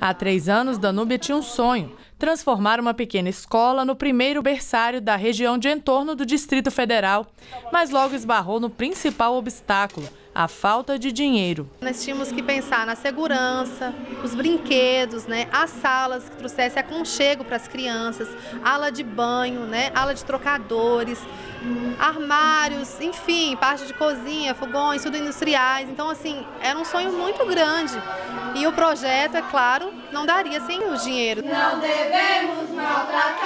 Há três anos, Danúbia tinha um sonho: transformar uma pequena escola no primeiro berçário da região de entorno do Distrito Federal. Mas logo esbarrou no principal obstáculo a falta de dinheiro. Nós tínhamos que pensar na segurança, os brinquedos, né, as salas que trouxesse aconchego para as crianças, ala de banho, né, ala de trocadores, armários, enfim, parte de cozinha, fogões, tudo industriais. Então, assim, era um sonho muito grande. E o projeto, é claro, não daria sem o dinheiro. Não devemos maltratar.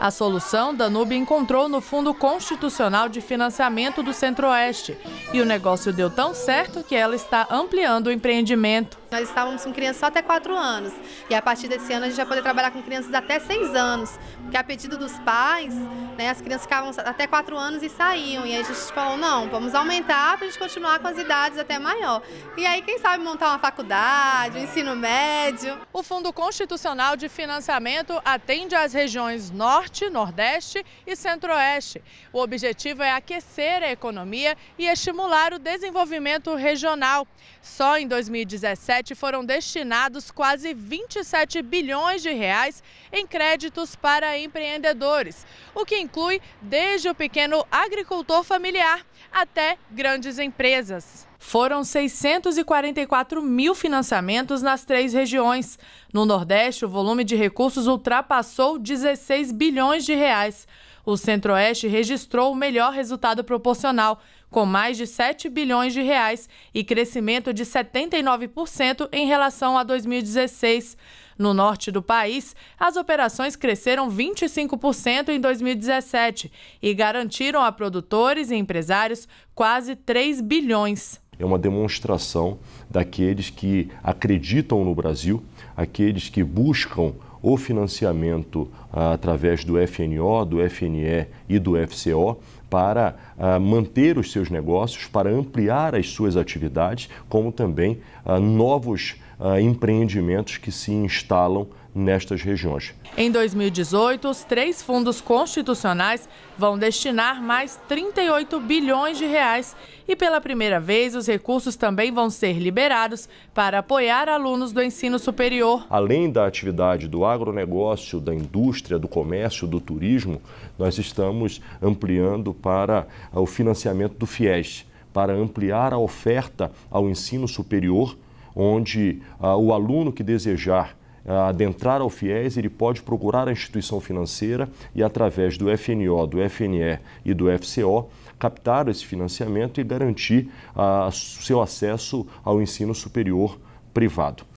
A solução Danube encontrou no Fundo Constitucional de Financiamento do Centro-Oeste. E o negócio deu tão certo que ela está ampliando o empreendimento. Nós estávamos com crianças só até 4 anos. E a partir desse ano a gente vai poder trabalhar com crianças até 6 anos. Porque a pedido dos pais, né, as crianças ficavam até 4 anos e saíam. E aí a gente falou, não, vamos aumentar para a gente continuar com as idades até maior. E aí, quem sabe montar uma faculdade, um ensino médio. O Fundo Constitucional de Financiamento atende às regiões norte, Norte, Nordeste e Centro-Oeste. O objetivo é aquecer a economia e estimular o desenvolvimento regional. Só em 2017 foram destinados quase 27 bilhões de reais em créditos para empreendedores, o que inclui desde o pequeno agricultor familiar até grandes empresas foram 644 mil financiamentos nas três regiões. No Nordeste, o volume de recursos ultrapassou 16 bilhões de reais. O Centro-Oeste registrou o melhor resultado proporcional, com mais de 7 bilhões de reais e crescimento de 79% em relação a 2016. No norte do país, as operações cresceram 25% em 2017 e garantiram a produtores e empresários quase 3 bilhões. É uma demonstração daqueles que acreditam no Brasil, aqueles que buscam o financiamento ah, através do FNO, do FNE e do FCO para uh, manter os seus negócios, para ampliar as suas atividades, como também uh, novos ah, empreendimentos que se instalam nestas regiões. Em 2018, os três fundos constitucionais vão destinar mais 38 bilhões de reais e pela primeira vez os recursos também vão ser liberados para apoiar alunos do ensino superior. Além da atividade do agronegócio, da indústria, do comércio, do turismo, nós estamos ampliando para eh, o financiamento do FIES, para ampliar a oferta ao ensino superior, onde ah, o aluno que desejar ah, adentrar ao FIES, ele pode procurar a instituição financeira e, através do FNO, do FNE e do FCO, captar esse financiamento e garantir ah, seu acesso ao ensino superior privado.